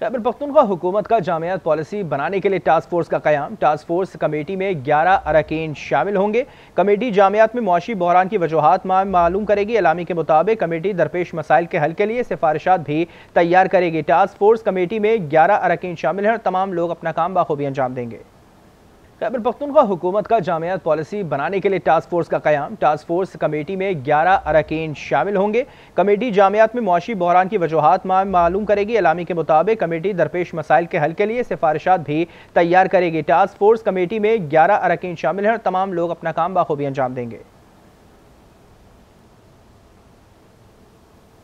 खैबर पख्तनखा हुकूमत का जामियात पॉलिसी बनाने के लिए टास्क फोर्स का क्याम टास्क फोर्स कमेटी में ग्यारह अरकान शामिल होंगे कमेटी जामियात में मुआशी बहरान की वजूहत मालूम करेगी अलामी के मुताबिक कमेटी दरपेश मसाइल के हल के लिए सिफारिशात भी तैयार करेगी टास्क फोर्स कमेटी में ग्यारह अरकान शामिल हैं और तमाम लोग अपना काम बाखूबी अंजाम देंगे खैबर पख्तूनख्वा हुकूमत का जामियात पॉलिसी बनाने के लिए टास्क फोर्स का क्याम टास्क फोर्स कमेटी में ग्यारह अरकान शामिल होंगे कमेटी जामियात में मुआशी बहरान की वजूहत मालूम करेगी अलामी के मुताबिक कमेटी दरपेश मसाइल के हल के लिए सिफारशात भी तैयार करेगी टास्क फोर्स कमेटी में ग्यारह अरकान शामिल हैं और तमाम लोग अपना काम बाखूबी अंजाम देंगे